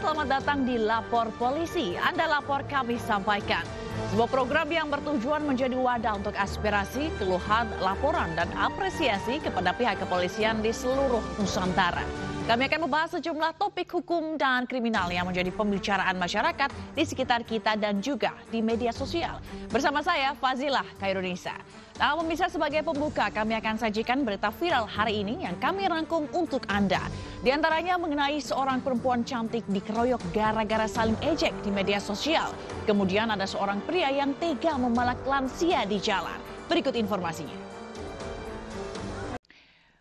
selamat datang di Lapor Polisi. Anda lapor kami sampaikan. Sebuah program yang bertujuan menjadi wadah untuk aspirasi, keluhan, laporan, dan apresiasi kepada pihak kepolisian di seluruh Nusantara. Kami akan membahas sejumlah topik hukum dan kriminal yang menjadi pembicaraan masyarakat di sekitar kita dan juga di media sosial. Bersama saya, Fazilah Kairunisa. Nah, pemirsa sebagai pembuka, kami akan sajikan berita viral hari ini yang kami rangkum untuk Anda. Di antaranya mengenai seorang perempuan cantik dikeroyok gara-gara saling ejek di media sosial. Kemudian ada seorang pria yang tega memalak lansia di jalan. Berikut informasinya.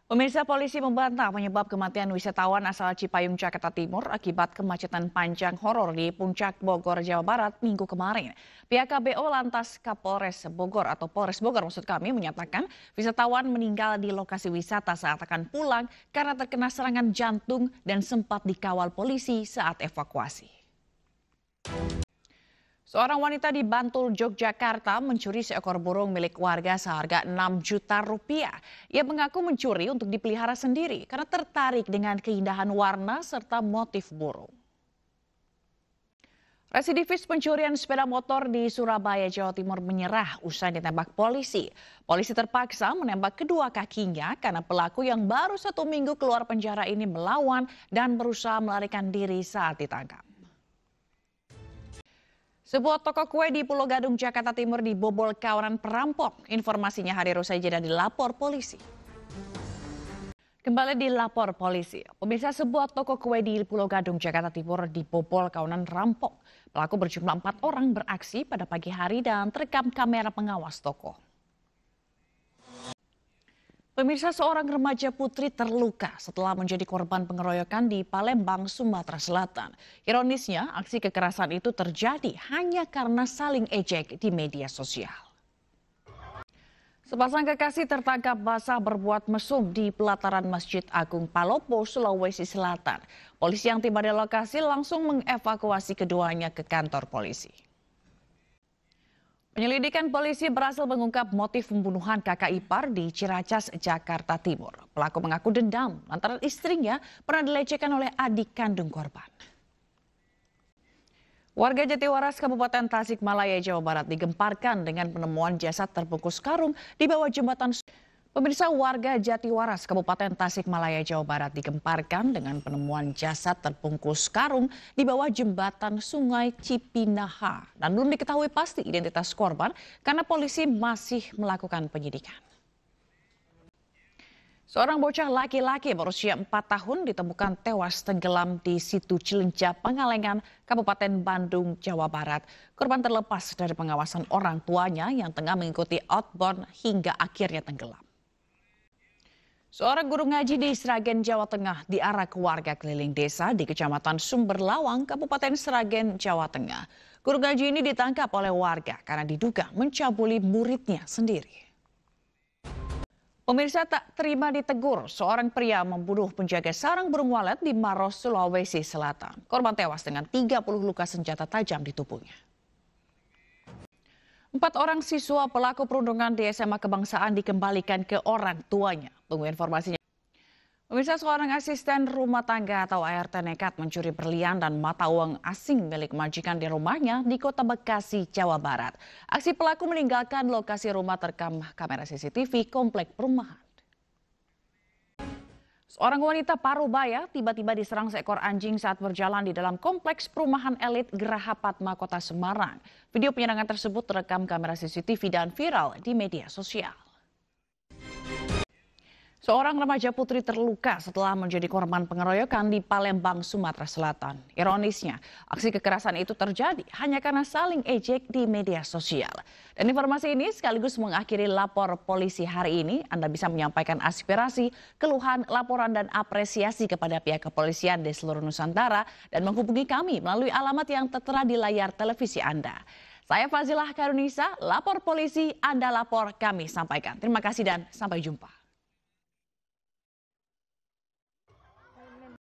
Pemirsa polisi membantah penyebab kematian wisatawan asal Cipayung, Jakarta Timur akibat kemacetan panjang horor di Puncak Bogor, Jawa Barat minggu kemarin. Pihak KBO lantas Kapolres Bogor atau Polres Bogor maksud kami menyatakan wisatawan meninggal di lokasi wisata saat akan pulang karena terkena serangan jantung dan sempat dikawal polisi saat evakuasi. Seorang wanita di Bantul, Yogyakarta mencuri seekor burung milik warga seharga 6 juta rupiah. Ia mengaku mencuri untuk dipelihara sendiri karena tertarik dengan keindahan warna serta motif burung. Residivis pencurian sepeda motor di Surabaya, Jawa Timur menyerah usai ditembak polisi. Polisi terpaksa menembak kedua kakinya karena pelaku yang baru satu minggu keluar penjara ini melawan dan berusaha melarikan diri saat ditangkap. Sebuah toko kue di Pulau Gadung, Jakarta Timur dibobol kawanan perampok. Informasinya hari Rusak jeda dilapor polisi. Kembali dilapor polisi. Pemirsa sebuah toko kue di Pulau Gadung, Jakarta Timur dibobol kawanan rampok. Pelaku berjumlah empat orang beraksi pada pagi hari dan terekam kamera pengawas toko. Pemirsa seorang remaja putri terluka setelah menjadi korban pengeroyokan di Palembang, Sumatera Selatan. Ironisnya, aksi kekerasan itu terjadi hanya karena saling ejek di media sosial. Sepasang kekasih tertangkap basah berbuat mesum di pelataran Masjid Agung Palopo, Sulawesi Selatan. Polisi yang tiba di lokasi langsung mengevakuasi keduanya ke kantor polisi. Penyelidikan polisi berhasil mengungkap motif pembunuhan kakak ipar di Ciracas, Jakarta Timur. Pelaku mengaku dendam lantaran istrinya pernah dilecehkan oleh adik kandung korban. Warga Jatiwaras Kabupaten Tasikmalaya, Jawa Barat digemparkan dengan penemuan jasad terbungkus karung di bawah jembatan Pemirsa warga Jatiwaras, Kabupaten Tasikmalaya, Jawa Barat digemparkan dengan penemuan jasad terbungkus karung di bawah jembatan Sungai Cipinaha. Dan belum diketahui pasti identitas korban karena polisi masih melakukan penyidikan. Seorang bocah laki-laki berusia 4 tahun ditemukan tewas tenggelam di situ Cilenca, Pangalengan, Kabupaten Bandung, Jawa Barat. Korban terlepas dari pengawasan orang tuanya yang tengah mengikuti outbound hingga akhirnya tenggelam. Seorang guru ngaji di Sragen, Jawa Tengah diarak warga keliling desa di Kecamatan Sumber Lawang, Kabupaten Sragen, Jawa Tengah. Guru ngaji ini ditangkap oleh warga karena diduga mencabuli muridnya sendiri. Pemirsa tak terima ditegur, seorang pria membunuh penjaga sarang burung walet di Maros, Sulawesi Selatan. Korban tewas dengan 30 luka senjata tajam di tubuhnya. Empat orang siswa pelaku perundungan di SMA Kebangsaan dikembalikan ke orang tuanya. Tunggu informasinya. Pemirsa seorang asisten rumah tangga atau ART nekat mencuri berlian dan mata uang asing milik majikan di rumahnya di kota Bekasi, Jawa Barat. Aksi pelaku meninggalkan lokasi rumah terkam kamera CCTV komplek perumahan. Seorang wanita Parubaya tiba-tiba diserang seekor anjing saat berjalan di dalam kompleks perumahan elit Geraha Patma Kota Semarang. Video penyerangan tersebut terekam kamera CCTV dan viral di media sosial. Seorang remaja putri terluka setelah menjadi korban pengeroyokan di Palembang, Sumatera Selatan. Ironisnya, aksi kekerasan itu terjadi hanya karena saling ejek di media sosial. Dan informasi ini sekaligus mengakhiri lapor polisi hari ini. Anda bisa menyampaikan aspirasi, keluhan, laporan, dan apresiasi kepada pihak kepolisian di seluruh Nusantara dan menghubungi kami melalui alamat yang tertera di layar televisi Anda. Saya Fazilah Karunisa, lapor polisi, Anda lapor, kami sampaikan. Terima kasih dan sampai jumpa.